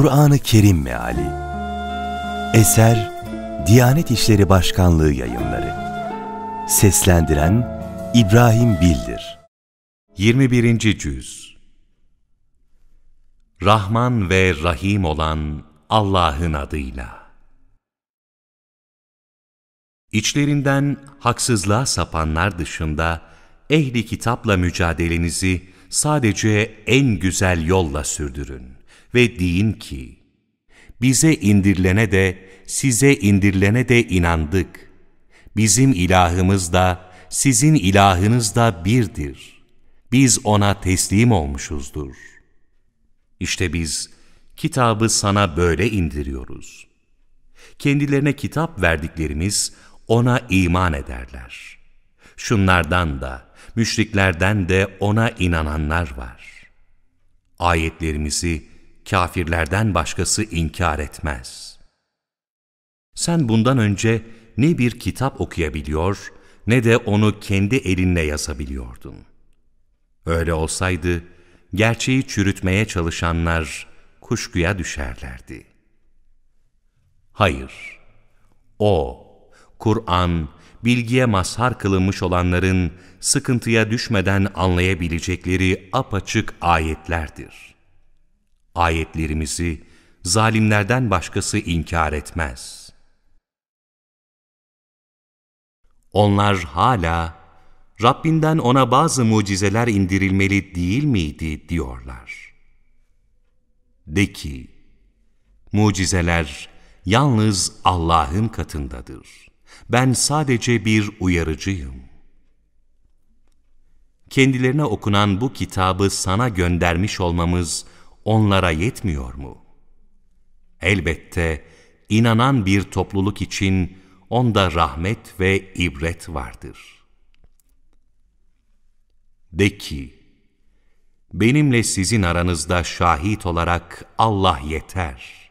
Kur'an-ı Kerim Meali Eser Diyanet İşleri Başkanlığı Yayınları Seslendiren İbrahim Bildir 21. Cüz Rahman ve Rahim olan Allah'ın adıyla İçlerinden haksızlığa sapanlar dışında ehli kitapla mücadelenizi sadece en güzel yolla sürdürün ve deyin ki, bize indirilene de, size indirilene de inandık. Bizim ilahımız da, sizin ilahınız da birdir. Biz ona teslim olmuşuzdur. İşte biz kitabı sana böyle indiriyoruz. Kendilerine kitap verdiklerimiz ona iman ederler. Şunlardan da, müşriklerden de ona inananlar var. Ayetlerimizi kafirlerden başkası inkar etmez. Sen bundan önce ne bir kitap okuyabiliyor ne de onu kendi elinle yazabiliyordun. Öyle olsaydı gerçeği çürütmeye çalışanlar kuşkuya düşerlerdi. Hayır, o, Kur'an, bilgiye mazhar kılınmış olanların sıkıntıya düşmeden anlayabilecekleri apaçık ayetlerdir. Ayetlerimizi zalimlerden başkası inkar etmez. Onlar hala Rabbinden ona bazı mucizeler indirilmeli değil miydi diyorlar. De ki, mucizeler yalnız Allah'ın katındadır. Ben sadece bir uyarıcıyım. Kendilerine okunan bu kitabı sana göndermiş olmamız, onlara yetmiyor mu? Elbette inanan bir topluluk için onda rahmet ve ibret vardır. De ki, benimle sizin aranızda şahit olarak Allah yeter.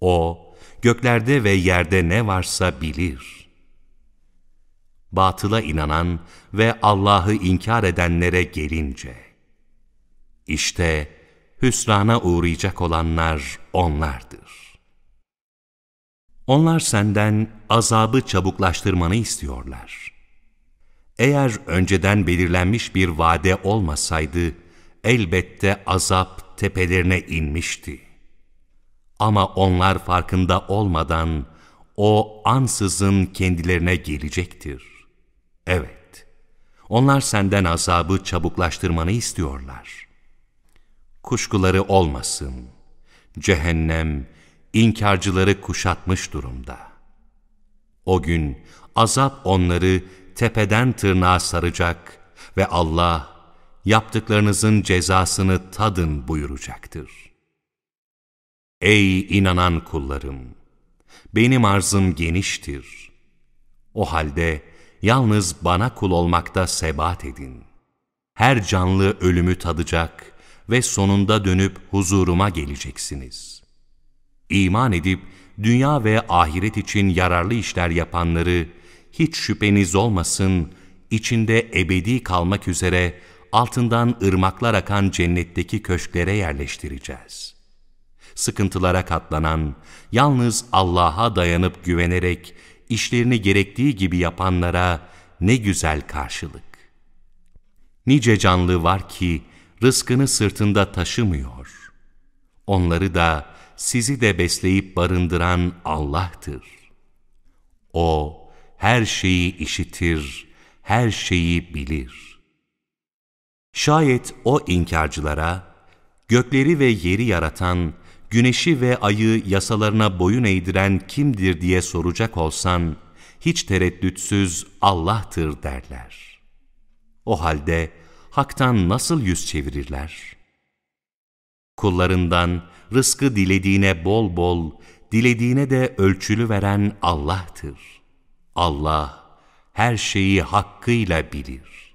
O, göklerde ve yerde ne varsa bilir. Batıla inanan ve Allah'ı inkar edenlere gelince, işte hüsrana uğrayacak olanlar onlardır. Onlar senden azabı çabuklaştırmanı istiyorlar. Eğer önceden belirlenmiş bir vade olmasaydı, elbette azap tepelerine inmişti. Ama onlar farkında olmadan o ansızın kendilerine gelecektir. Evet, onlar senden azabı çabuklaştırmanı istiyorlar.'' kuşkuları olmasın. Cehennem inkarcıları kuşatmış durumda. O gün azap onları tepeden tırnağa saracak ve Allah yaptıklarınızın cezasını tadın buyuracaktır. Ey inanan kullarım! Benim arzım geniştir. O halde yalnız bana kul olmakta sebat edin. Her canlı ölümü tadacak ve sonunda dönüp huzuruma geleceksiniz. İman edip dünya ve ahiret için yararlı işler yapanları hiç şüpheniz olmasın, içinde ebedi kalmak üzere altından ırmaklar akan cennetteki köşklere yerleştireceğiz. Sıkıntılara katlanan, yalnız Allah'a dayanıp güvenerek işlerini gerektiği gibi yapanlara ne güzel karşılık. Nice canlı var ki, rızkını sırtında taşımıyor. Onları da sizi de besleyip barındıran Allah'tır. O her şeyi işitir, her şeyi bilir. Şayet o inkarcılara, gökleri ve yeri yaratan, güneşi ve ayı yasalarına boyun eğdiren kimdir diye soracak olsan, hiç tereddütsüz Allah'tır derler. O halde, haktan nasıl yüz çevirirler? Kullarından rızkı dilediğine bol bol, dilediğine de ölçülü veren Allah'tır. Allah her şeyi hakkıyla bilir.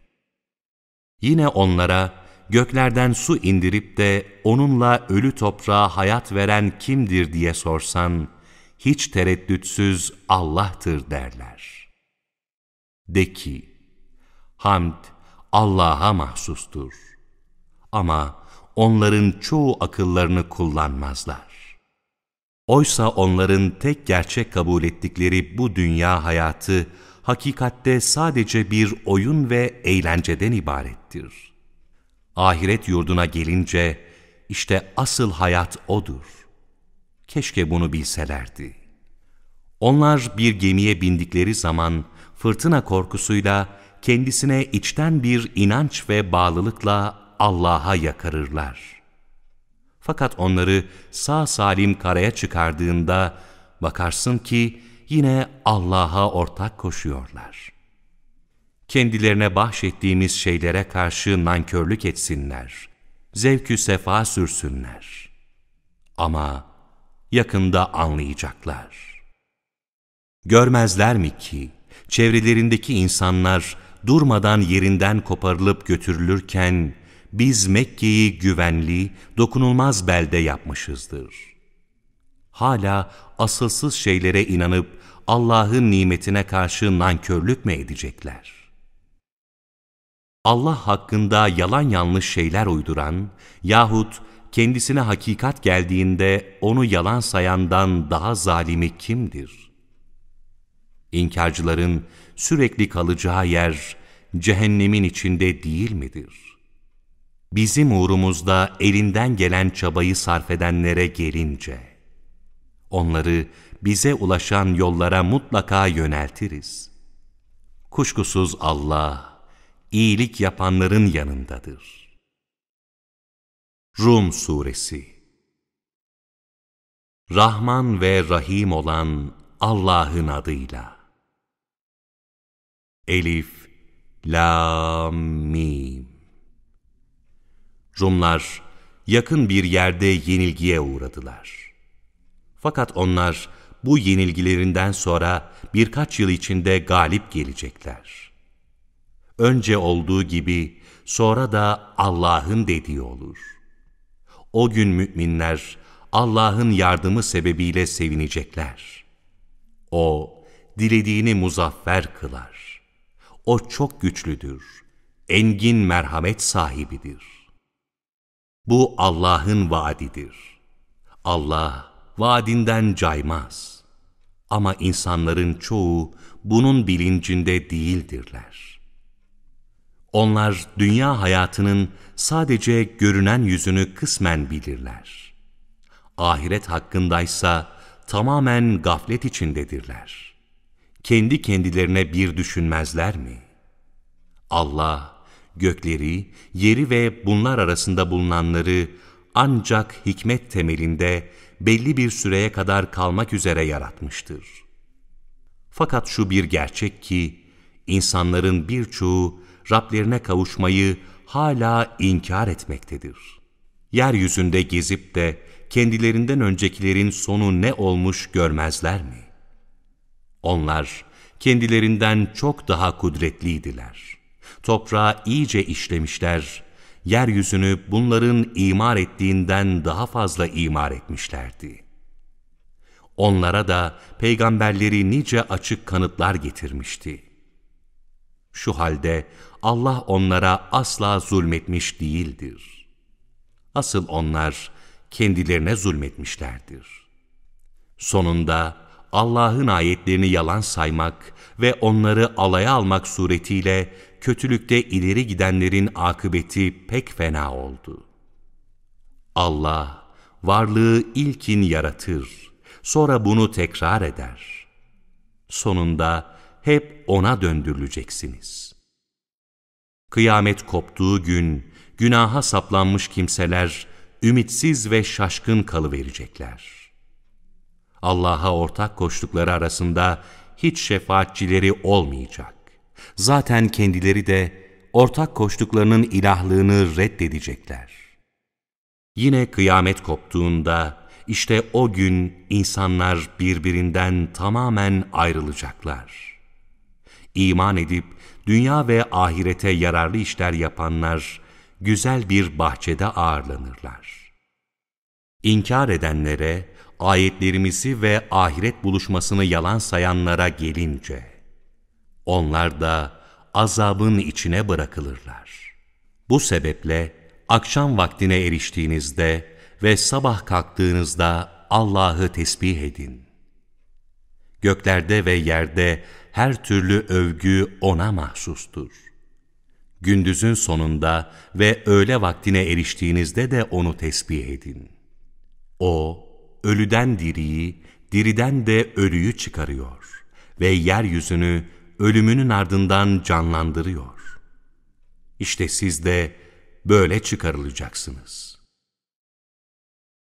Yine onlara göklerden su indirip de onunla ölü toprağa hayat veren kimdir diye sorsan, hiç tereddütsüz Allah'tır derler. De ki, hamd, Allah'a mahsustur. Ama onların çoğu akıllarını kullanmazlar. Oysa onların tek gerçek kabul ettikleri bu dünya hayatı, hakikatte sadece bir oyun ve eğlenceden ibarettir. Ahiret yurduna gelince, işte asıl hayat odur. Keşke bunu bilselerdi. Onlar bir gemiye bindikleri zaman, fırtına korkusuyla kendisine içten bir inanç ve bağlılıkla Allah'a yakarırlar. Fakat onları sağ salim karaya çıkardığında bakarsın ki yine Allah'a ortak koşuyorlar. Kendilerine bahşettiğimiz şeylere karşı nankörlük etsinler, zevkü sefa sürsünler. Ama yakında anlayacaklar. Görmezler mi ki çevrelerindeki insanlar durmadan yerinden koparılıp götürülürken, biz Mekke'yi güvenli, dokunulmaz belde yapmışızdır. Hala asılsız şeylere inanıp Allah'ın nimetine karşı nankörlük mü edecekler? Allah hakkında yalan yanlış şeyler uyduran yahut kendisine hakikat geldiğinde onu yalan sayandan daha zalimi kimdir? İnkarcıların sürekli kalacağı yer cehennemin içinde değil midir? Bizim uğrumuzda elinden gelen çabayı sarf edenlere gelince, onları bize ulaşan yollara mutlaka yöneltiriz. Kuşkusuz Allah, iyilik yapanların yanındadır. Rum Suresi Rahman ve Rahim olan Allah'ın adıyla Elif, Lam, Mim. Rumlar yakın bir yerde yenilgiye uğradılar. Fakat onlar bu yenilgilerinden sonra birkaç yıl içinde galip gelecekler. Önce olduğu gibi sonra da Allah'ın dediği olur. O gün müminler Allah'ın yardımı sebebiyle sevinecekler. O dilediğini muzaffer kılar. O çok güçlüdür, engin merhamet sahibidir. Bu Allah'ın vaadidir. Allah vaadinden caymaz. Ama insanların çoğu bunun bilincinde değildirler. Onlar dünya hayatının sadece görünen yüzünü kısmen bilirler. Ahiret hakkındaysa tamamen gaflet içindedirler.'' kendi kendilerine bir düşünmezler mi? Allah, gökleri, yeri ve bunlar arasında bulunanları ancak hikmet temelinde belli bir süreye kadar kalmak üzere yaratmıştır. Fakat şu bir gerçek ki, insanların birçoğu Rablerine kavuşmayı hala inkar etmektedir. Yeryüzünde gezip de kendilerinden öncekilerin sonu ne olmuş görmezler mi? Onlar kendilerinden çok daha kudretliydiler. Toprağı iyice işlemişler, yeryüzünü bunların imar ettiğinden daha fazla imar etmişlerdi. Onlara da peygamberleri nice açık kanıtlar getirmişti. Şu halde Allah onlara asla zulmetmiş değildir. Asıl onlar kendilerine zulmetmişlerdir. Sonunda, Allah'ın ayetlerini yalan saymak ve onları alaya almak suretiyle kötülükte ileri gidenlerin akıbeti pek fena oldu. Allah varlığı ilkin yaratır, sonra bunu tekrar eder. Sonunda hep O'na döndürüleceksiniz. Kıyamet koptuğu gün günaha saplanmış kimseler ümitsiz ve şaşkın kalıverecekler. Allah'a ortak koştukları arasında hiç şefaatçileri olmayacak. Zaten kendileri de ortak koştuklarının ilahlığını reddedecekler. Yine kıyamet koptuğunda işte o gün insanlar birbirinden tamamen ayrılacaklar. İman edip dünya ve ahirete yararlı işler yapanlar güzel bir bahçede ağırlanırlar. İnkar edenlere ayetlerimizi ve ahiret buluşmasını yalan sayanlara gelince, onlar da azabın içine bırakılırlar. Bu sebeple akşam vaktine eriştiğinizde ve sabah kalktığınızda Allah'ı tesbih edin. Göklerde ve yerde her türlü övgü O'na mahsustur. Gündüzün sonunda ve öğle vaktine eriştiğinizde de O'nu tesbih edin. O, ölüden diriyi, diriden de ölüyü çıkarıyor ve yeryüzünü ölümünün ardından canlandırıyor. İşte siz de böyle çıkarılacaksınız.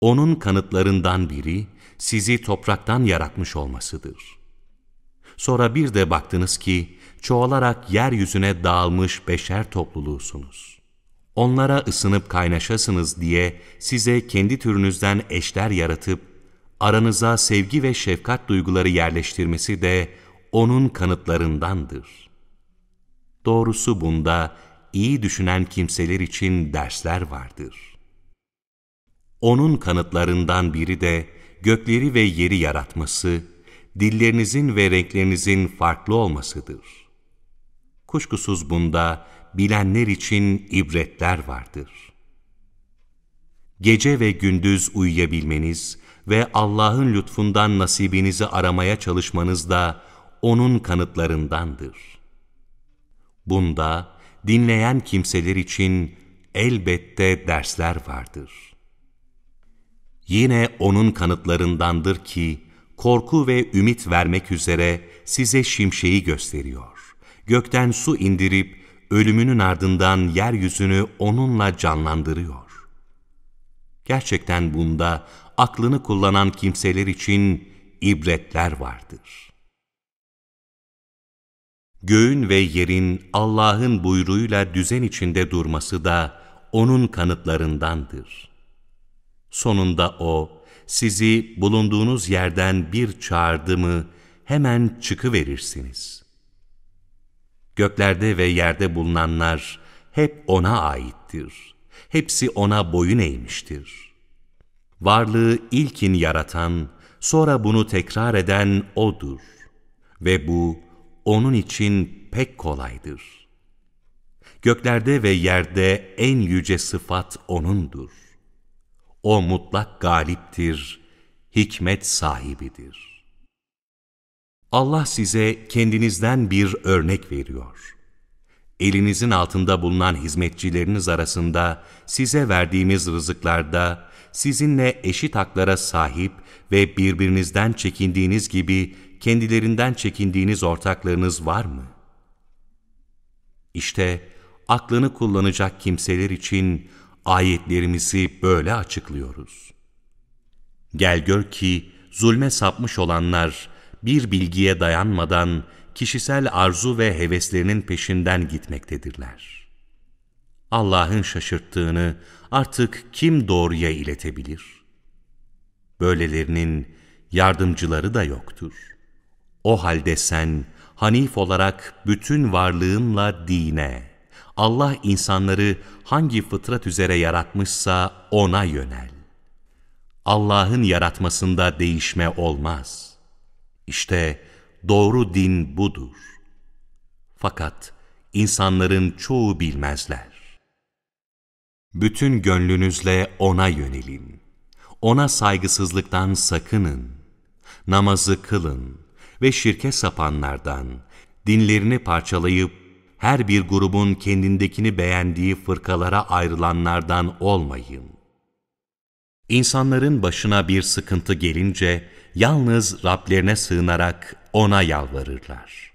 Onun kanıtlarından biri sizi topraktan yaratmış olmasıdır. Sonra bir de baktınız ki çoğalarak yeryüzüne dağılmış beşer topluluğusunuz onlara ısınıp kaynaşasınız diye size kendi türünüzden eşler yaratıp, aranıza sevgi ve şefkat duyguları yerleştirmesi de O'nun kanıtlarındandır. Doğrusu bunda iyi düşünen kimseler için dersler vardır. O'nun kanıtlarından biri de gökleri ve yeri yaratması, dillerinizin ve renklerinizin farklı olmasıdır. Kuşkusuz bunda bilenler için ibretler vardır. Gece ve gündüz uyuyabilmeniz ve Allah'ın lütfundan nasibinizi aramaya çalışmanız da O'nun kanıtlarındandır. Bunda dinleyen kimseler için elbette dersler vardır. Yine O'nun kanıtlarındandır ki, korku ve ümit vermek üzere size şimşeği gösteriyor. Gökten su indirip ölümünün ardından yeryüzünü onunla canlandırıyor. Gerçekten bunda aklını kullanan kimseler için ibretler vardır. Göğün ve yerin Allah'ın buyruğuyla düzen içinde durması da onun kanıtlarındandır. Sonunda o, sizi bulunduğunuz yerden bir çağırdı mı hemen çıkıverirsiniz.'' Göklerde ve yerde bulunanlar hep O'na aittir. Hepsi O'na boyun eğmiştir. Varlığı ilkin yaratan, sonra bunu tekrar eden O'dur. Ve bu O'nun için pek kolaydır. Göklerde ve yerde en yüce sıfat O'nundur. O mutlak galiptir, hikmet sahibidir.'' Allah size kendinizden bir örnek veriyor. Elinizin altında bulunan hizmetçileriniz arasında size verdiğimiz rızıklarda sizinle eşit haklara sahip ve birbirinizden çekindiğiniz gibi kendilerinden çekindiğiniz ortaklarınız var mı? İşte aklını kullanacak kimseler için ayetlerimizi böyle açıklıyoruz. Gel gör ki zulme sapmış olanlar, bir bilgiye dayanmadan kişisel arzu ve heveslerinin peşinden gitmektedirler. Allah'ın şaşırttığını artık kim doğruya iletebilir? Böylelerinin yardımcıları da yoktur. O halde sen hanif olarak bütün varlığınla dine, Allah insanları hangi fıtrat üzere yaratmışsa ona yönel. Allah'ın yaratmasında değişme olmaz.'' İşte doğru din budur. Fakat insanların çoğu bilmezler. Bütün gönlünüzle O'na yönelin. O'na saygısızlıktan sakının. Namazı kılın ve şirke sapanlardan, dinlerini parçalayıp her bir grubun kendindekini beğendiği fırkalara ayrılanlardan olmayın. İnsanların başına bir sıkıntı gelince, yalnız Rablerine sığınarak O'na yalvarırlar.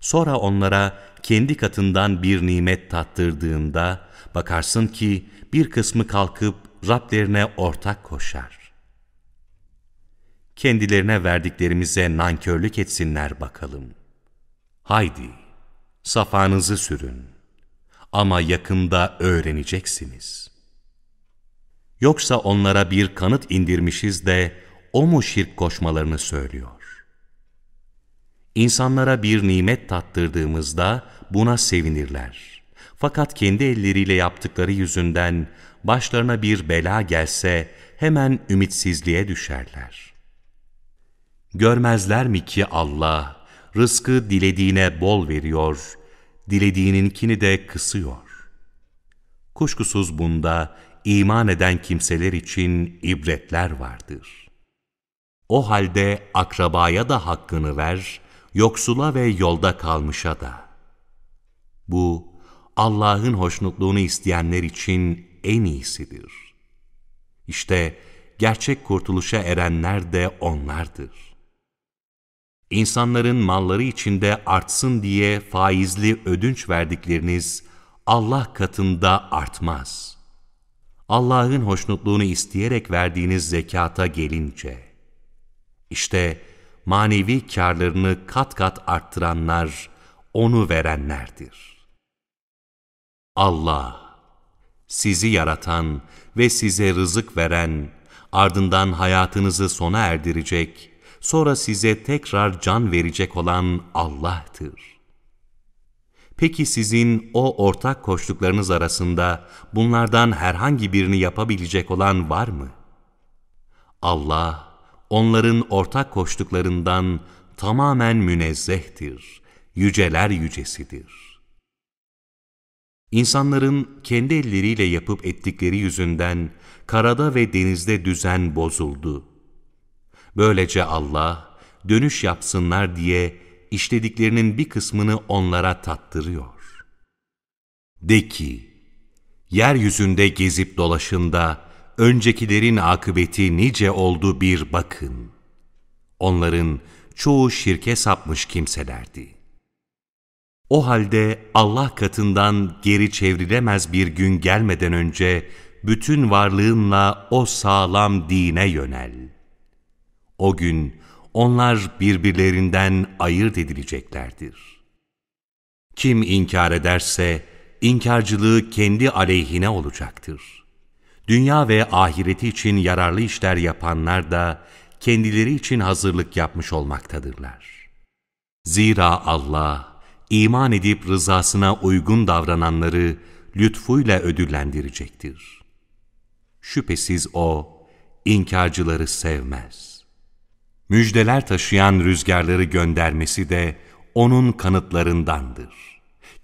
Sonra onlara kendi katından bir nimet tattırdığında bakarsın ki bir kısmı kalkıp Rablerine ortak koşar. Kendilerine verdiklerimize nankörlük etsinler bakalım. Haydi, safanızı sürün ama yakında öğreneceksiniz. Yoksa onlara bir kanıt indirmişiz de o mu şirk koşmalarını söylüyor? İnsanlara bir nimet tattırdığımızda buna sevinirler. Fakat kendi elleriyle yaptıkları yüzünden başlarına bir bela gelse hemen ümitsizliğe düşerler. Görmezler mi ki Allah rızkı dilediğine bol veriyor, dilediğininkini de kısıyor. Kuşkusuz bunda iman eden kimseler için ibretler vardır.'' O halde akrabaya da hakkını ver, yoksula ve yolda kalmışa da. Bu, Allah'ın hoşnutluğunu isteyenler için en iyisidir. İşte gerçek kurtuluşa erenler de onlardır. İnsanların malları içinde artsın diye faizli ödünç verdikleriniz Allah katında artmaz. Allah'ın hoşnutluğunu isteyerek verdiğiniz zekata gelince... İşte manevi karlarını kat kat arttıranlar, onu verenlerdir. Allah, sizi yaratan ve size rızık veren, ardından hayatınızı sona erdirecek, sonra size tekrar can verecek olan Allah'tır. Peki sizin o ortak koştuklarınız arasında bunlardan herhangi birini yapabilecek olan var mı? Allah, onların ortak koştuklarından tamamen münezzehtir, yüceler yücesidir. İnsanların kendi elleriyle yapıp ettikleri yüzünden karada ve denizde düzen bozuldu. Böylece Allah dönüş yapsınlar diye işlediklerinin bir kısmını onlara tattırıyor. De ki, yeryüzünde gezip dolaşında. da öncekilerin akıbeti nice oldu bir bakın. Onların çoğu şirke sapmış kimselerdi. O halde Allah katından geri çevrilemez bir gün gelmeden önce bütün varlığınla o sağlam dine yönel. O gün onlar birbirlerinden ayırt edileceklerdir. Kim inkar ederse, inkarcılığı kendi aleyhine olacaktır.'' dünya ve ahireti için yararlı işler yapanlar da kendileri için hazırlık yapmış olmaktadırlar. Zira Allah, iman edip rızasına uygun davrananları lütfuyla ödüllendirecektir. Şüphesiz O, inkarcıları sevmez. Müjdeler taşıyan rüzgarları göndermesi de O'nun kanıtlarındandır.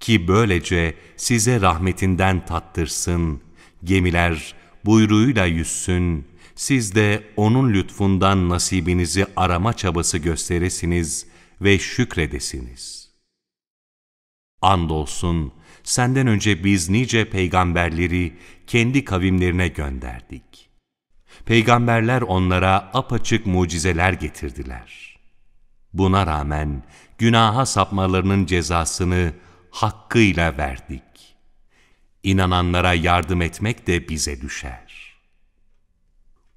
Ki böylece size rahmetinden tattırsın, gemiler buyruğuyla yüzsün, siz de onun lütfundan nasibinizi arama çabası gösteresiniz ve şükredesiniz. Andolsun senden önce biz nice peygamberleri kendi kavimlerine gönderdik. Peygamberler onlara apaçık mucizeler getirdiler. Buna rağmen günaha sapmalarının cezasını hakkıyla verdik. İnananlara yardım etmek de bize düşer.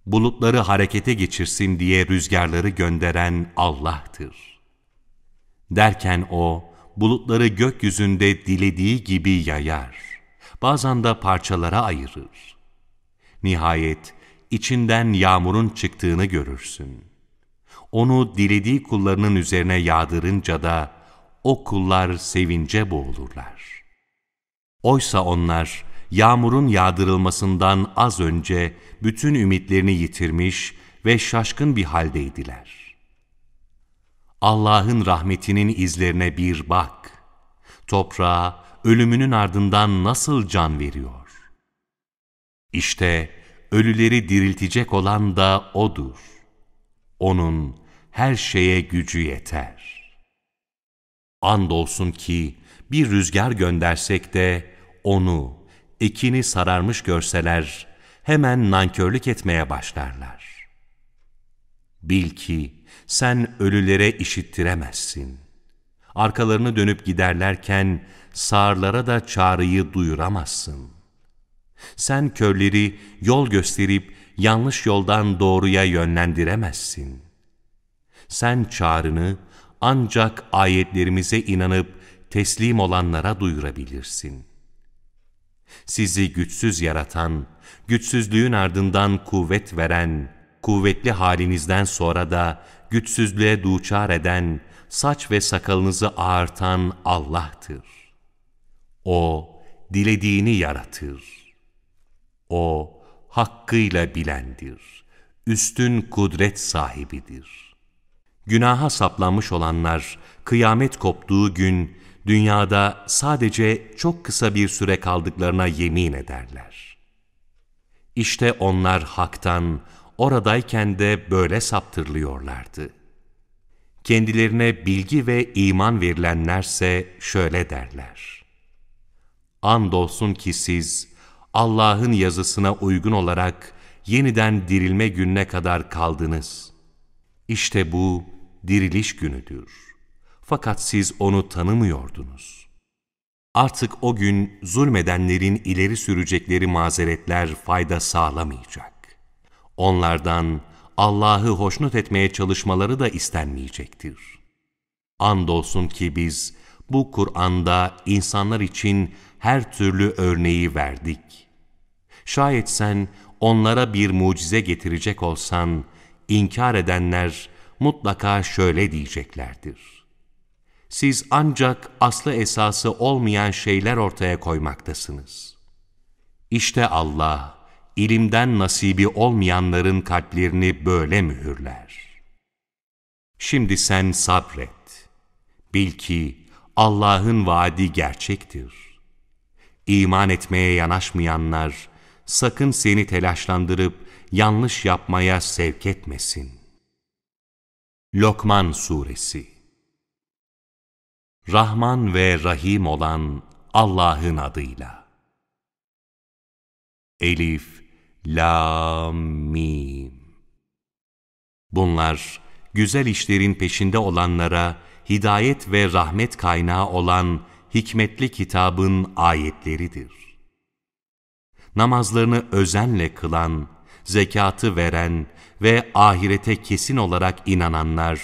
Bulutları harekete geçirsin diye rüzgarları gönderen Allah'tır. Derken O, bulutları gökyüzünde dilediği gibi yayar. Bazen de parçalara ayırır. Nihayet içinden yağmurun çıktığını görürsün. Onu dilediği kullarının üzerine yağdırınca da o kullar sevince boğulurlar. Oysa onlar yağmurun yağdırılmasından az önce bütün ümitlerini yitirmiş ve şaşkın bir haldeydiler. Allah'ın rahmetinin izlerine bir bak. Toprağa ölümünün ardından nasıl can veriyor? İşte ölüleri diriltecek olan da O'dur. O'nun her şeye gücü yeter. Andolsun ki bir rüzgar göndersek de onu, ekini sararmış görseler, hemen nankörlük etmeye başlarlar. Bil ki sen ölülere işittiremezsin. Arkalarını dönüp giderlerken sağırlara da çağrıyı duyuramazsın. Sen körleri yol gösterip yanlış yoldan doğruya yönlendiremezsin. Sen çağrını ancak ayetlerimize inanıp teslim olanlara duyurabilirsin.'' Sizi güçsüz yaratan, güçsüzlüğün ardından kuvvet veren, kuvvetli halinizden sonra da güçsüzlüğe duçar eden, saç ve sakalınızı ağartan Allah'tır. O, dilediğini yaratır. O, hakkıyla bilendir. Üstün kudret sahibidir. Günaha saplanmış olanlar, kıyamet koptuğu gün, dünyada sadece çok kısa bir süre kaldıklarına yemin ederler. İşte onlar haktan, oradayken de böyle saptırılıyorlardı. Kendilerine bilgi ve iman verilenlerse şöyle derler. Andolsun ki siz Allah'ın yazısına uygun olarak yeniden dirilme gününe kadar kaldınız. İşte bu diriliş günüdür.'' Fakat siz onu tanımıyordunuz. Artık o gün zulmedenlerin ileri sürecekleri mazeretler fayda sağlamayacak. Onlardan Allah'ı hoşnut etmeye çalışmaları da istenmeyecektir. Andolsun ki biz bu Kur'an'da insanlar için her türlü örneği verdik. Şayet sen onlara bir mucize getirecek olsan, inkar edenler mutlaka şöyle diyeceklerdir siz ancak aslı esası olmayan şeyler ortaya koymaktasınız. İşte Allah, ilimden nasibi olmayanların kalplerini böyle mühürler. Şimdi sen sabret. Bil ki Allah'ın vaadi gerçektir. İman etmeye yanaşmayanlar, sakın seni telaşlandırıp yanlış yapmaya sevk etmesin. Lokman Suresi Rahman ve Rahim olan Allah'ın adıyla. Elif, Lam, Mim. Bunlar güzel işlerin peşinde olanlara hidayet ve rahmet kaynağı olan hikmetli kitabın ayetleridir. Namazlarını özenle kılan, zekatı veren ve ahirete kesin olarak inananlar,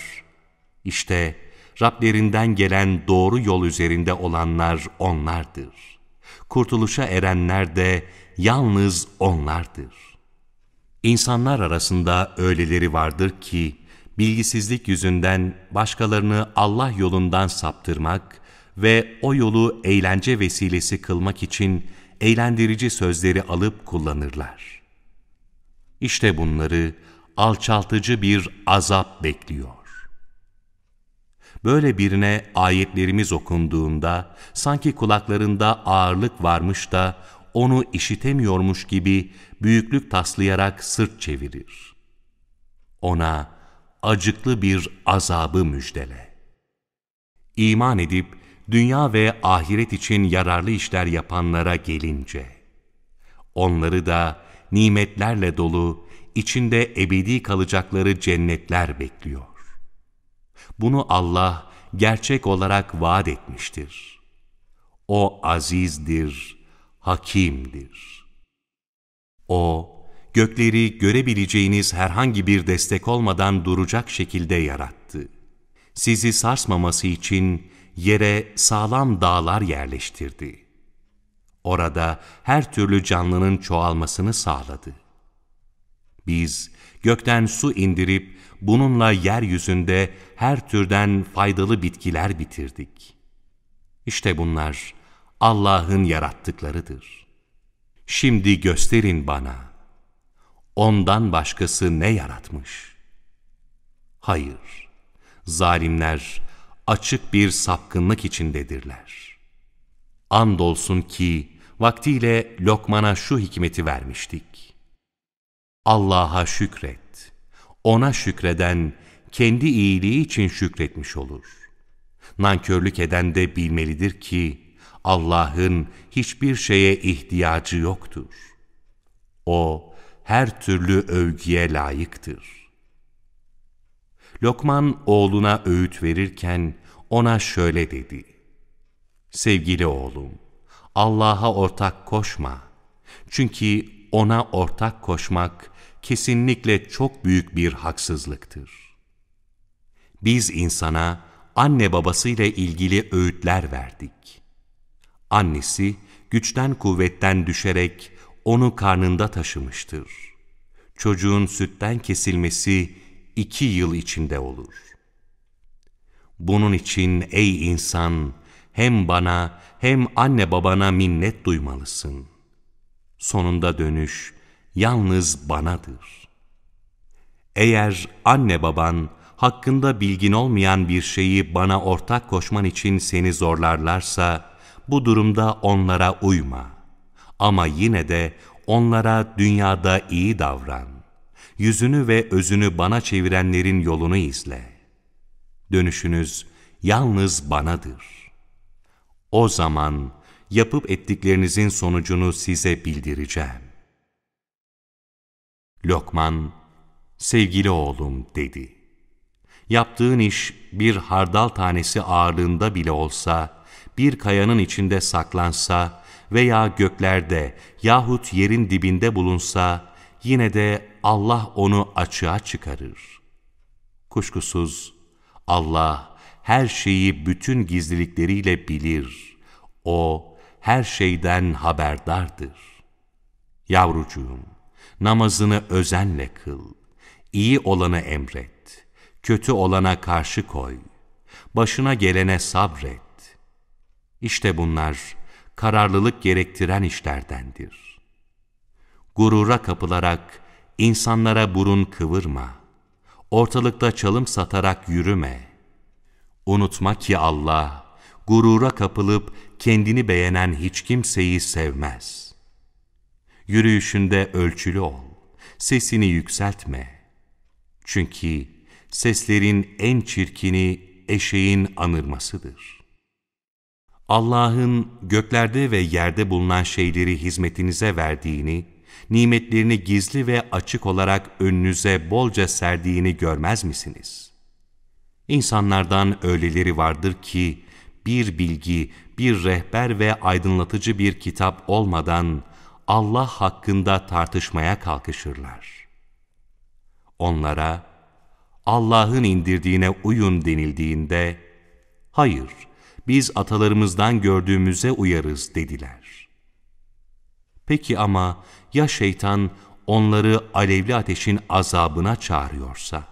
işte Rablerinden gelen doğru yol üzerinde olanlar onlardır. Kurtuluşa erenler de yalnız onlardır. İnsanlar arasında öyleleri vardır ki, bilgisizlik yüzünden başkalarını Allah yolundan saptırmak ve o yolu eğlence vesilesi kılmak için eğlendirici sözleri alıp kullanırlar. İşte bunları alçaltıcı bir azap bekliyor. Böyle birine ayetlerimiz okunduğunda sanki kulaklarında ağırlık varmış da onu işitemiyormuş gibi büyüklük taslayarak sırt çevirir. Ona acıklı bir azabı müjdele. İman edip dünya ve ahiret için yararlı işler yapanlara gelince, onları da nimetlerle dolu, içinde ebedi kalacakları cennetler bekliyor. Bunu Allah gerçek olarak vaat etmiştir. O azizdir, hakimdir. O, gökleri görebileceğiniz herhangi bir destek olmadan duracak şekilde yarattı. Sizi sarsmaması için yere sağlam dağlar yerleştirdi. Orada her türlü canlının çoğalmasını sağladı. Biz gökten su indirip bununla yeryüzünde her türden faydalı bitkiler bitirdik. İşte bunlar Allah'ın yarattıklarıdır. Şimdi gösterin bana, ondan başkası ne yaratmış? Hayır, zalimler açık bir sapkınlık içindedirler. Andolsun ki vaktiyle Lokman'a şu hikmeti vermiştik. Allah'a şükret ona şükreden kendi iyiliği için şükretmiş olur. Nankörlük eden de bilmelidir ki Allah'ın hiçbir şeye ihtiyacı yoktur. O her türlü övgüye layıktır. Lokman oğluna öğüt verirken ona şöyle dedi. Sevgili oğlum, Allah'a ortak koşma. Çünkü ona ortak koşmak kesinlikle çok büyük bir haksızlıktır. Biz insana anne babasıyla ilgili öğütler verdik. Annesi güçten kuvvetten düşerek onu karnında taşımıştır. Çocuğun sütten kesilmesi iki yıl içinde olur. Bunun için ey insan hem bana hem anne babana minnet duymalısın. Sonunda dönüş yalnız banadır. Eğer anne baban hakkında bilgin olmayan bir şeyi bana ortak koşman için seni zorlarlarsa, bu durumda onlara uyma. Ama yine de onlara dünyada iyi davran. Yüzünü ve özünü bana çevirenlerin yolunu izle. Dönüşünüz yalnız banadır. O zaman yapıp ettiklerinizin sonucunu size bildireceğim. Lokman, sevgili oğlum dedi. Yaptığın iş bir hardal tanesi ağırlığında bile olsa, bir kayanın içinde saklansa veya göklerde yahut yerin dibinde bulunsa, yine de Allah onu açığa çıkarır. Kuşkusuz Allah her şeyi bütün gizlilikleriyle bilir. O her şeyden haberdardır. Yavrucuğum, namazını özenle kıl, iyi olanı emret, kötü olana karşı koy, başına gelene sabret. İşte bunlar kararlılık gerektiren işlerdendir. Gurura kapılarak insanlara burun kıvırma, ortalıkta çalım satarak yürüme. Unutma ki Allah, gurura kapılıp kendini beğenen hiç kimseyi sevmez.'' Yürüyüşünde ölçülü ol. Sesini yükseltme. Çünkü seslerin en çirkini eşeğin anırmasıdır. Allah'ın göklerde ve yerde bulunan şeyleri hizmetinize verdiğini, nimetlerini gizli ve açık olarak önünüze bolca serdiğini görmez misiniz? İnsanlardan öyleleri vardır ki, bir bilgi, bir rehber ve aydınlatıcı bir kitap olmadan Allah hakkında tartışmaya kalkışırlar. Onlara Allah'ın indirdiğine uyun denildiğinde, hayır biz atalarımızdan gördüğümüze uyarız dediler. Peki ama ya şeytan onları alevli ateşin azabına çağırıyorsa?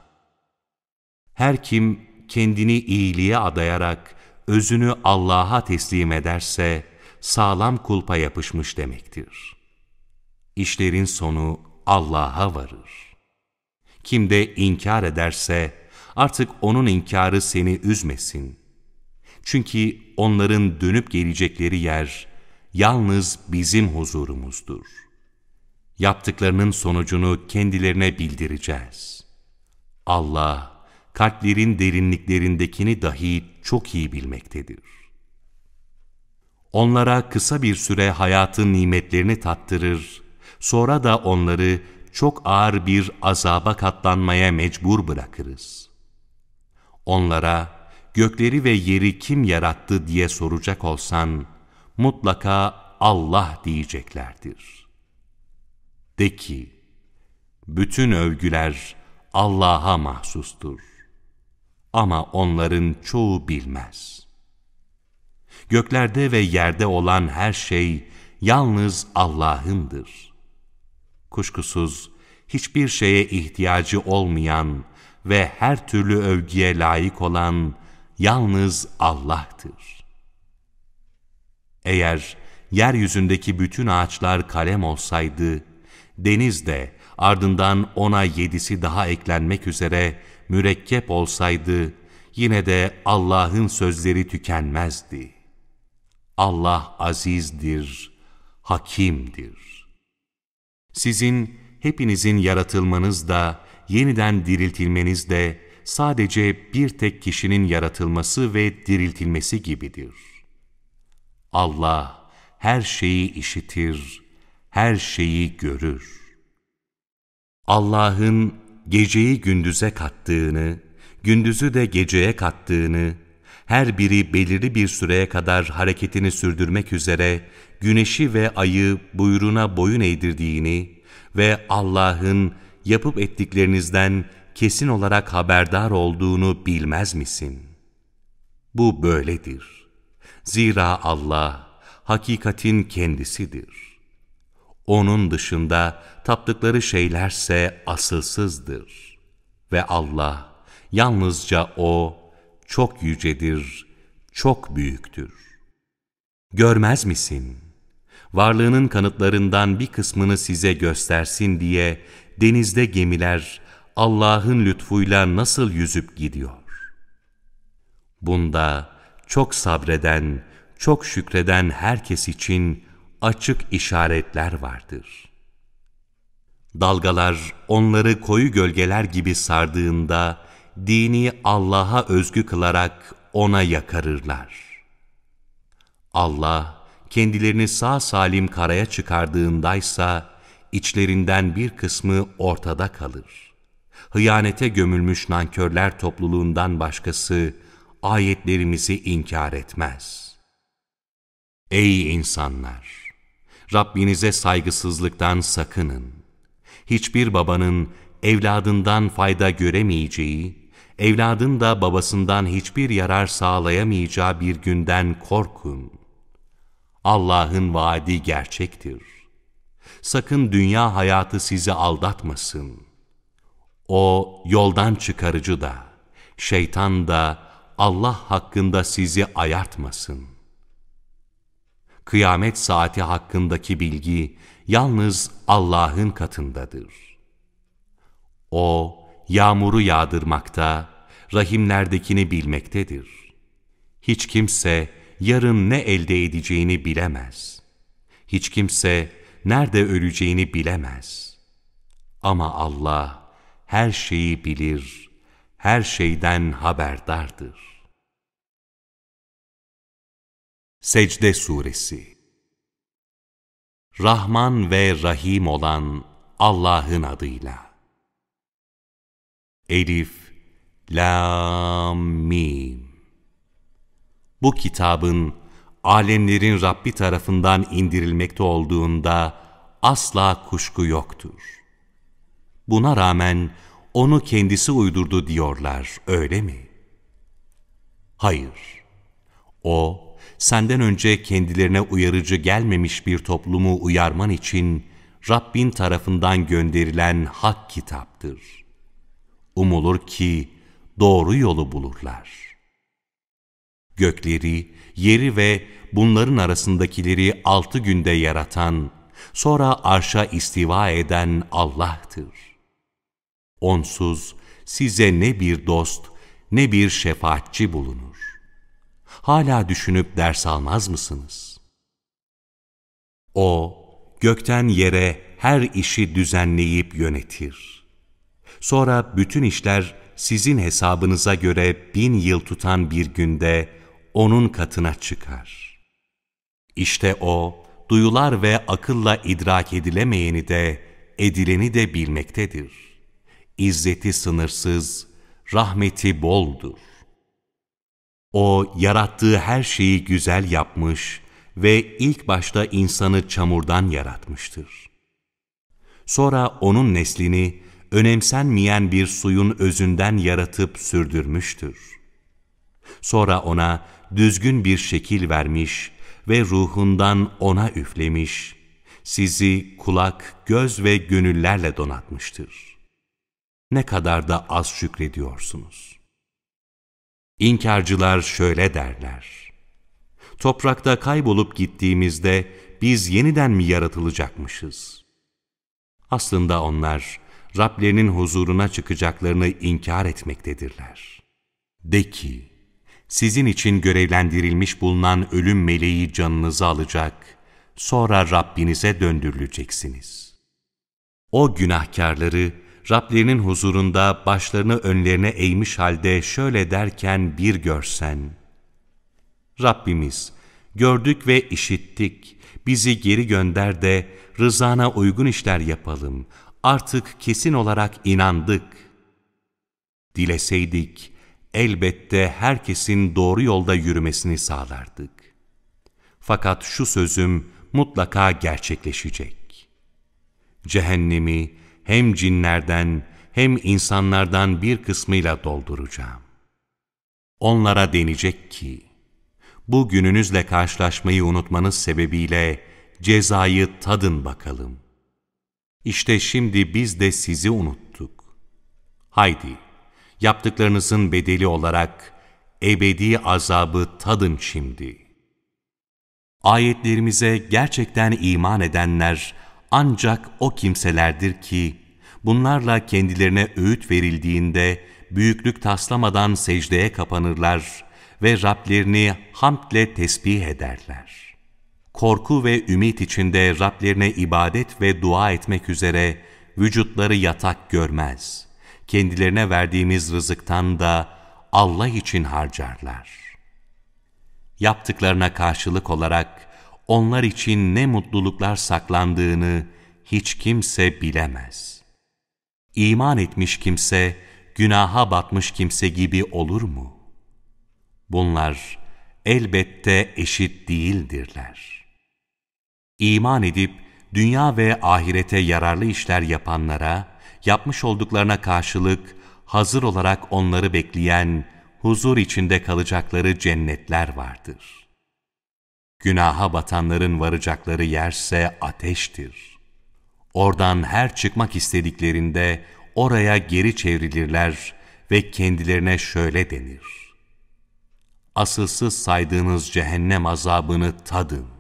Her kim kendini iyiliğe adayarak özünü Allah'a teslim ederse sağlam kulpa yapışmış demektir.'' İşlerin sonu Allah'a varır. Kim de inkar ederse artık onun inkarı seni üzmesin. Çünkü onların dönüp gelecekleri yer yalnız bizim huzurumuzdur. Yaptıklarının sonucunu kendilerine bildireceğiz. Allah, kalplerin derinliklerindekini dahi çok iyi bilmektedir. Onlara kısa bir süre hayatın nimetlerini tattırır Sonra da onları çok ağır bir azaba katlanmaya mecbur bırakırız. Onlara gökleri ve yeri kim yarattı diye soracak olsan mutlaka Allah diyeceklerdir. De ki, bütün övgüler Allah'a mahsustur. Ama onların çoğu bilmez. Göklerde ve yerde olan her şey yalnız Allah'ındır kuşkusuz hiçbir şeye ihtiyacı olmayan ve her türlü övgüye layık olan yalnız Allah'tır. Eğer yeryüzündeki bütün ağaçlar kalem olsaydı, deniz de ardından ona yedisi daha eklenmek üzere mürekkep olsaydı, yine de Allah'ın sözleri tükenmezdi. Allah azizdir, hakimdir. Sizin hepinizin yaratılmanız da, yeniden diriltilmeniz de sadece bir tek kişinin yaratılması ve diriltilmesi gibidir. Allah her şeyi işitir, her şeyi görür. Allah'ın geceyi gündüze kattığını, gündüzü de geceye kattığını, her biri belirli bir süreye kadar hareketini sürdürmek üzere güneşi ve ayı buyruğuna boyun eğdirdiğini ve Allah'ın yapıp ettiklerinizden kesin olarak haberdar olduğunu bilmez misin? Bu böyledir. Zira Allah hakikatin kendisidir. Onun dışında taptıkları şeylerse asılsızdır. Ve Allah, yalnızca O, çok yücedir, çok büyüktür. Görmez misin? Varlığının kanıtlarından bir kısmını size göstersin diye denizde gemiler Allah'ın lütfuyla nasıl yüzüp gidiyor. Bunda çok sabreden, çok şükreden herkes için açık işaretler vardır. Dalgalar onları koyu gölgeler gibi sardığında dini Allah'a özgü kılarak ona yakarırlar. Allah kendilerini sağ salim karaya çıkardığındaysa içlerinden bir kısmı ortada kalır. Hıyanete gömülmüş nankörler topluluğundan başkası ayetlerimizi inkar etmez. Ey insanlar! Rabbinize saygısızlıktan sakının. Hiçbir babanın evladından fayda göremeyeceği evladın da babasından hiçbir yarar sağlayamayacağı bir günden korkun. Allah'ın vaadi gerçektir. Sakın dünya hayatı sizi aldatmasın. O yoldan çıkarıcı da, şeytan da Allah hakkında sizi ayartmasın. Kıyamet saati hakkındaki bilgi yalnız Allah'ın katındadır. O, yağmuru yağdırmakta, rahimlerdekini bilmektedir. Hiç kimse yarın ne elde edeceğini bilemez. Hiç kimse nerede öleceğini bilemez. Ama Allah her şeyi bilir, her şeyden haberdardır. Secde Suresi Rahman ve Rahim olan Allah'ın adıyla Elif, Lam, Mim. Bu kitabın alemlerin Rabbi tarafından indirilmekte olduğunda asla kuşku yoktur. Buna rağmen onu kendisi uydurdu diyorlar, öyle mi? Hayır. O, senden önce kendilerine uyarıcı gelmemiş bir toplumu uyarman için Rabbin tarafından gönderilen hak kitaptır.'' Umulur ki doğru yolu bulurlar. Gökleri, yeri ve bunların arasındakileri altı günde yaratan, sonra arşa istiva eden Allah'tır. Onsuz size ne bir dost ne bir şefaatçi bulunur. Hala düşünüp ders almaz mısınız? O, gökten yere her işi düzenleyip yönetir Sonra bütün işler sizin hesabınıza göre bin yıl tutan bir günde onun katına çıkar. İşte o, duyular ve akılla idrak edilemeyeni de, edileni de bilmektedir. İzzeti sınırsız, rahmeti boldur. O, yarattığı her şeyi güzel yapmış ve ilk başta insanı çamurdan yaratmıştır. Sonra onun neslini, önemsenmeyen bir suyun özünden yaratıp sürdürmüştür. Sonra ona düzgün bir şekil vermiş ve ruhundan ona üflemiş, sizi kulak, göz ve gönüllerle donatmıştır. Ne kadar da az şükrediyorsunuz. İnkarcılar şöyle derler. Toprakta kaybolup gittiğimizde biz yeniden mi yaratılacakmışız? Aslında onlar, Rablerinin huzuruna çıkacaklarını inkar etmektedirler. De ki, sizin için görevlendirilmiş bulunan ölüm meleği canınızı alacak, sonra Rabbinize döndürüleceksiniz. O günahkarları, Rablerinin huzurunda başlarını önlerine eğmiş halde şöyle derken bir görsen, Rabbimiz, gördük ve işittik, bizi geri gönder de rızana uygun işler yapalım, artık kesin olarak inandık. Dileseydik elbette herkesin doğru yolda yürümesini sağlardık. Fakat şu sözüm mutlaka gerçekleşecek. Cehennemi hem cinlerden hem insanlardan bir kısmıyla dolduracağım. Onlara denecek ki, bu gününüzle karşılaşmayı unutmanız sebebiyle cezayı tadın bakalım.'' İşte şimdi biz de sizi unuttuk. Haydi, yaptıklarınızın bedeli olarak ebedi azabı tadın şimdi. Ayetlerimize gerçekten iman edenler ancak o kimselerdir ki, bunlarla kendilerine öğüt verildiğinde büyüklük taslamadan secdeye kapanırlar ve Rablerini hamdle tesbih ederler korku ve ümit içinde Rablerine ibadet ve dua etmek üzere vücutları yatak görmez. Kendilerine verdiğimiz rızıktan da Allah için harcarlar. Yaptıklarına karşılık olarak onlar için ne mutluluklar saklandığını hiç kimse bilemez. İman etmiş kimse, günaha batmış kimse gibi olur mu? Bunlar elbette eşit değildirler.'' İman edip dünya ve ahirete yararlı işler yapanlara, yapmış olduklarına karşılık hazır olarak onları bekleyen, huzur içinde kalacakları cennetler vardır. Günaha batanların varacakları yerse ateştir. Oradan her çıkmak istediklerinde oraya geri çevrilirler ve kendilerine şöyle denir. Asılsız saydığınız cehennem azabını tadın.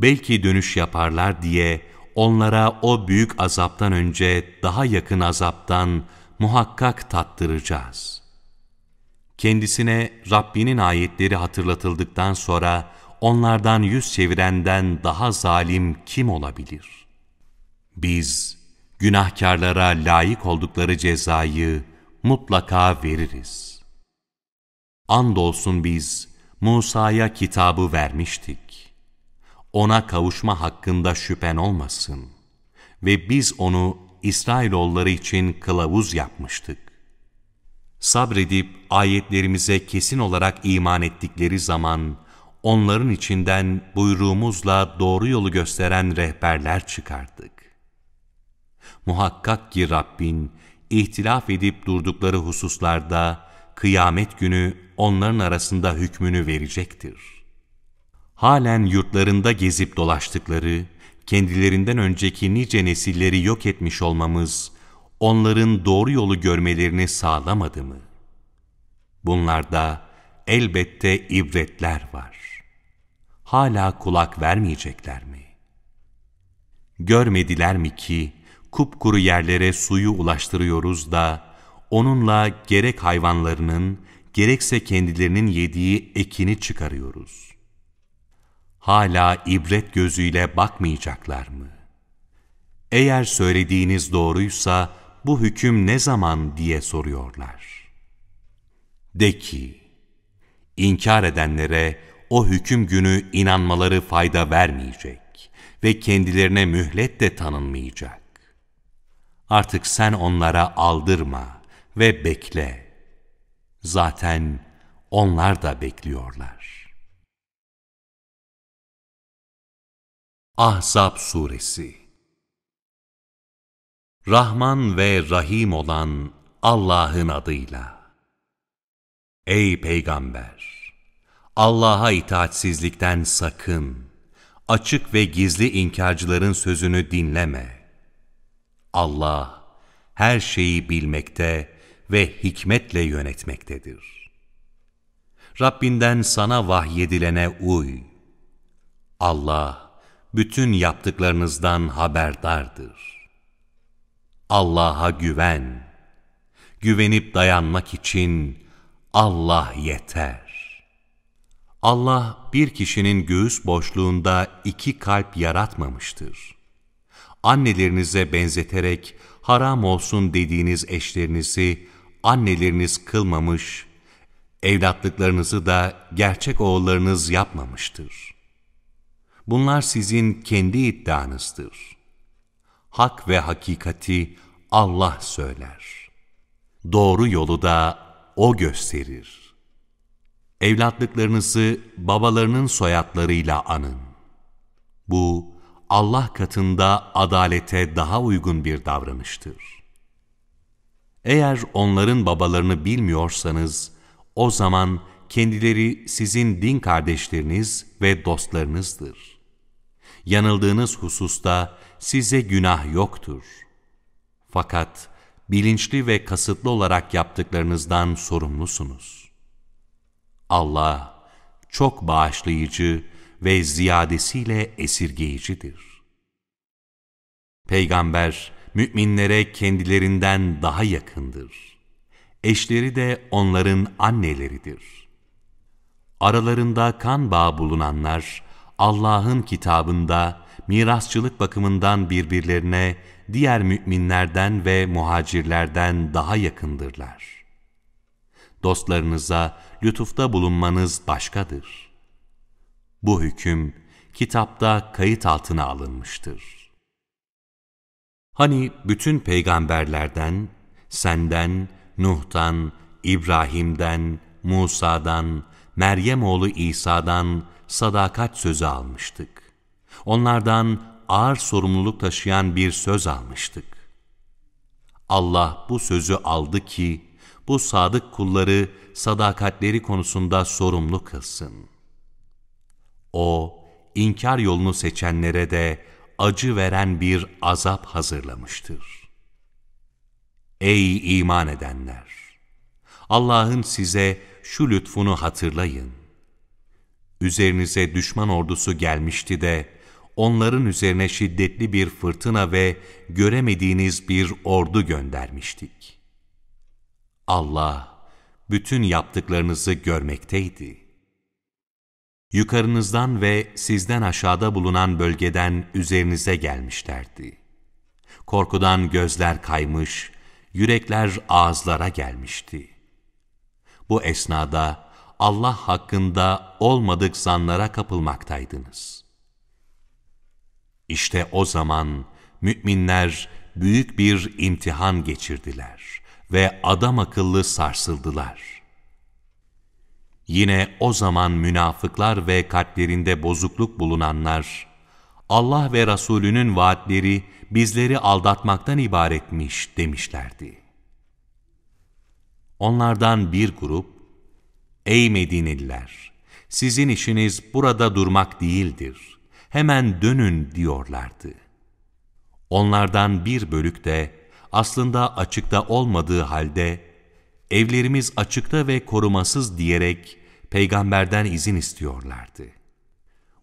Belki dönüş yaparlar diye onlara o büyük azaptan önce daha yakın azaptan muhakkak tattıracağız. Kendisine Rabbinin ayetleri hatırlatıldıktan sonra onlardan yüz çevirenden daha zalim kim olabilir? Biz günahkarlara layık oldukları cezayı mutlaka veririz. Andolsun biz Musa'ya kitabı vermiştik ona kavuşma hakkında şüphen olmasın. Ve biz onu İsrailoğulları için kılavuz yapmıştık. Sabredip ayetlerimize kesin olarak iman ettikleri zaman, onların içinden buyruğumuzla doğru yolu gösteren rehberler çıkardık. Muhakkak ki Rabbin, ihtilaf edip durdukları hususlarda, kıyamet günü onların arasında hükmünü verecektir halen yurtlarında gezip dolaştıkları, kendilerinden önceki nice nesilleri yok etmiş olmamız, onların doğru yolu görmelerini sağlamadı mı? Bunlarda elbette ibretler var. Hala kulak vermeyecekler mi? Görmediler mi ki kupkuru yerlere suyu ulaştırıyoruz da onunla gerek hayvanlarının gerekse kendilerinin yediği ekini çıkarıyoruz.'' hala ibret gözüyle bakmayacaklar mı? Eğer söylediğiniz doğruysa bu hüküm ne zaman diye soruyorlar. De ki, inkar edenlere o hüküm günü inanmaları fayda vermeyecek ve kendilerine mühlet de tanınmayacak. Artık sen onlara aldırma ve bekle. Zaten onlar da bekliyorlar. Ahzab Suresi Rahman ve Rahim olan Allah'ın adıyla. Ey Peygamber! Allah'a itaatsizlikten sakın, açık ve gizli inkarcıların sözünü dinleme. Allah her şeyi bilmekte ve hikmetle yönetmektedir. Rabbinden sana vahyedilene uy. Allah, bütün yaptıklarınızdan haberdardır. Allah'a güven, güvenip dayanmak için Allah yeter. Allah bir kişinin göğüs boşluğunda iki kalp yaratmamıştır. Annelerinize benzeterek haram olsun dediğiniz eşlerinizi anneleriniz kılmamış, evlatlıklarınızı da gerçek oğullarınız yapmamıştır.'' Bunlar sizin kendi iddianızdır. Hak ve hakikati Allah söyler. Doğru yolu da O gösterir. Evlatlıklarınızı babalarının soyadlarıyla anın. Bu, Allah katında adalete daha uygun bir davranıştır. Eğer onların babalarını bilmiyorsanız, o zaman kendileri sizin din kardeşleriniz ve dostlarınızdır yanıldığınız hususta size günah yoktur. Fakat bilinçli ve kasıtlı olarak yaptıklarınızdan sorumlusunuz. Allah çok bağışlayıcı ve ziyadesiyle esirgeyicidir. Peygamber, müminlere kendilerinden daha yakındır. Eşleri de onların anneleridir. Aralarında kan bağı bulunanlar, Allah'ın kitabında mirasçılık bakımından birbirlerine diğer müminlerden ve muhacirlerden daha yakındırlar. Dostlarınıza lütufta bulunmanız başkadır. Bu hüküm kitapta kayıt altına alınmıştır. Hani bütün peygamberlerden, senden, Nuh'tan, İbrahim'den, Musa'dan, Meryem oğlu İsa'dan sadakat sözü almıştık. Onlardan ağır sorumluluk taşıyan bir söz almıştık. Allah bu sözü aldı ki bu sadık kulları sadakatleri konusunda sorumlu kılsın. O, inkar yolunu seçenlere de acı veren bir azap hazırlamıştır. Ey iman edenler! Allah'ın size şu lütfunu hatırlayın üzerinize düşman ordusu gelmişti de, onların üzerine şiddetli bir fırtına ve göremediğiniz bir ordu göndermiştik. Allah, bütün yaptıklarınızı görmekteydi. Yukarınızdan ve sizden aşağıda bulunan bölgeden üzerinize gelmişlerdi. Korkudan gözler kaymış, yürekler ağızlara gelmişti. Bu esnada, Allah hakkında olmadık zanlara kapılmaktaydınız. İşte o zaman müminler büyük bir imtihan geçirdiler ve adam akıllı sarsıldılar. Yine o zaman münafıklar ve kalplerinde bozukluk bulunanlar, Allah ve Resulünün vaatleri bizleri aldatmaktan ibaretmiş demişlerdi. Onlardan bir grup, Ey Medineliler! Sizin işiniz burada durmak değildir. Hemen dönün diyorlardı. Onlardan bir bölük de aslında açıkta olmadığı halde evlerimiz açıkta ve korumasız diyerek peygamberden izin istiyorlardı.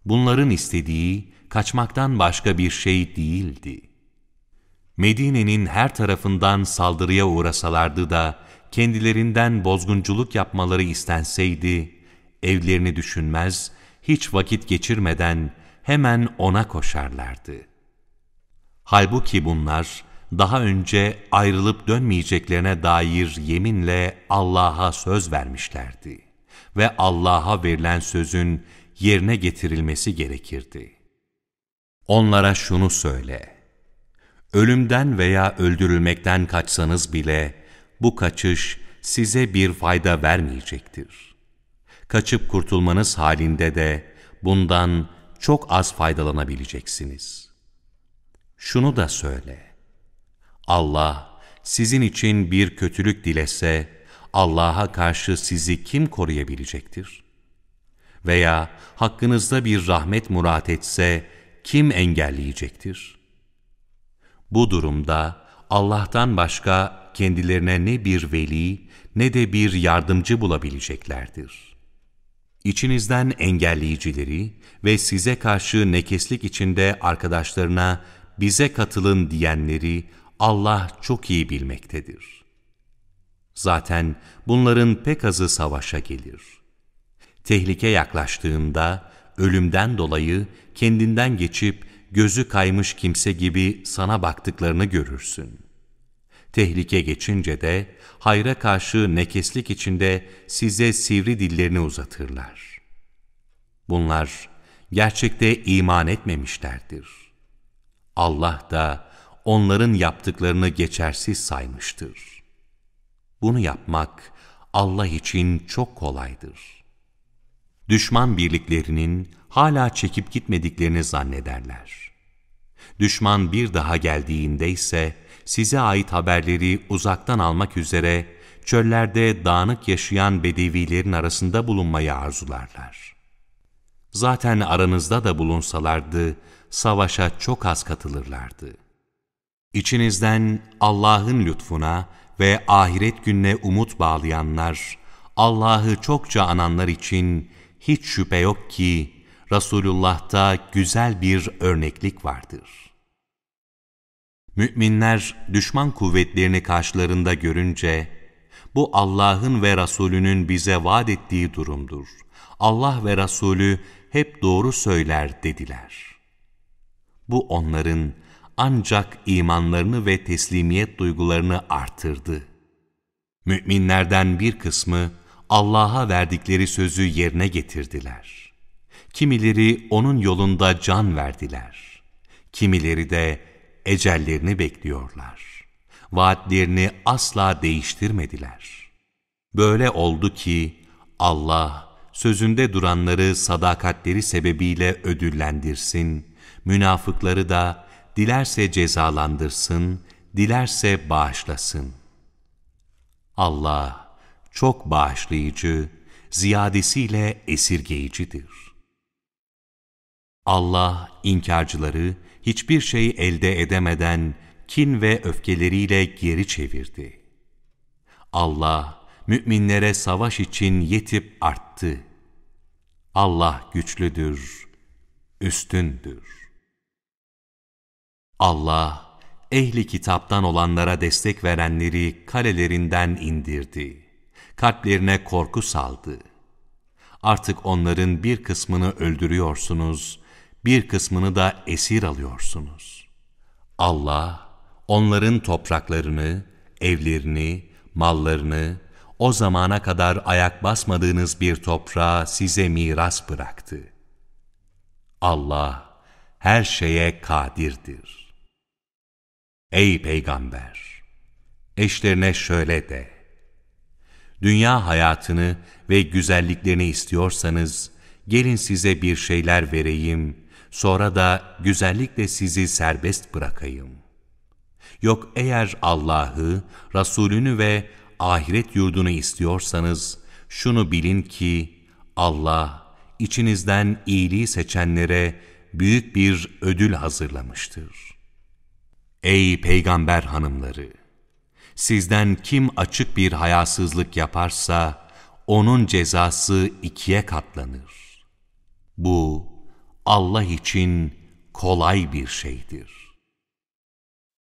Bunların istediği kaçmaktan başka bir şey değildi. Medine'nin her tarafından saldırıya uğrasalardı da kendilerinden bozgunculuk yapmaları istenseydi, evlerini düşünmez, hiç vakit geçirmeden hemen ona koşarlardı. Halbuki bunlar, daha önce ayrılıp dönmeyeceklerine dair yeminle Allah'a söz vermişlerdi ve Allah'a verilen sözün yerine getirilmesi gerekirdi. Onlara şunu söyle, ölümden veya öldürülmekten kaçsanız bile bu kaçış size bir fayda vermeyecektir. Kaçıp kurtulmanız halinde de bundan çok az faydalanabileceksiniz. Şunu da söyle. Allah sizin için bir kötülük dilese Allah'a karşı sizi kim koruyabilecektir? Veya hakkınızda bir rahmet murat etse kim engelleyecektir? Bu durumda Allah'tan başka kendilerine ne bir veli ne de bir yardımcı bulabileceklerdir. İçinizden engelleyicileri ve size karşı nekeslik içinde arkadaşlarına bize katılın diyenleri Allah çok iyi bilmektedir. Zaten bunların pek azı savaşa gelir. Tehlike yaklaştığında ölümden dolayı kendinden geçip gözü kaymış kimse gibi sana baktıklarını görürsün.'' Tehlike geçince de hayra karşı nekeslik içinde size sivri dillerini uzatırlar. Bunlar gerçekte iman etmemişlerdir. Allah da onların yaptıklarını geçersiz saymıştır. Bunu yapmak Allah için çok kolaydır. Düşman birliklerinin hala çekip gitmediklerini zannederler. Düşman bir daha geldiğinde ise, size ait haberleri uzaktan almak üzere çöllerde dağınık yaşayan bedevilerin arasında bulunmayı arzularlar. Zaten aranızda da bulunsalardı, savaşa çok az katılırlardı. İçinizden Allah'ın lütfuna ve ahiret gününe umut bağlayanlar, Allah'ı çokça ananlar için hiç şüphe yok ki Resulullah'ta güzel bir örneklik vardır.'' Müminler düşman kuvvetlerini karşılarında görünce, bu Allah'ın ve Resulünün bize vaat ettiği durumdur. Allah ve Resulü hep doğru söyler dediler. Bu onların ancak imanlarını ve teslimiyet duygularını artırdı. Müminlerden bir kısmı Allah'a verdikleri sözü yerine getirdiler. Kimileri onun yolunda can verdiler. Kimileri de ecellerini bekliyorlar. Vaatlerini asla değiştirmediler. Böyle oldu ki Allah sözünde duranları sadakatleri sebebiyle ödüllendirsin, münafıkları da dilerse cezalandırsın, dilerse bağışlasın. Allah çok bağışlayıcı, ziyadesiyle esirgeyicidir. Allah inkarcıları, hiçbir şey elde edemeden kin ve öfkeleriyle geri çevirdi. Allah, müminlere savaş için yetip arttı. Allah güçlüdür, üstündür. Allah, ehli kitaptan olanlara destek verenleri kalelerinden indirdi. Kalplerine korku saldı. Artık onların bir kısmını öldürüyorsunuz, bir kısmını da esir alıyorsunuz. Allah onların topraklarını, evlerini, mallarını, o zamana kadar ayak basmadığınız bir toprağa size miras bıraktı. Allah her şeye kadirdir. Ey Peygamber! Eşlerine şöyle de, Dünya hayatını ve güzelliklerini istiyorsanız, gelin size bir şeyler vereyim sonra da güzellikle sizi serbest bırakayım. Yok eğer Allah'ı, Resulünü ve ahiret yurdunu istiyorsanız, şunu bilin ki Allah içinizden iyiliği seçenlere büyük bir ödül hazırlamıştır. Ey peygamber hanımları! Sizden kim açık bir hayasızlık yaparsa, onun cezası ikiye katlanır. Bu, Allah için kolay bir şeydir.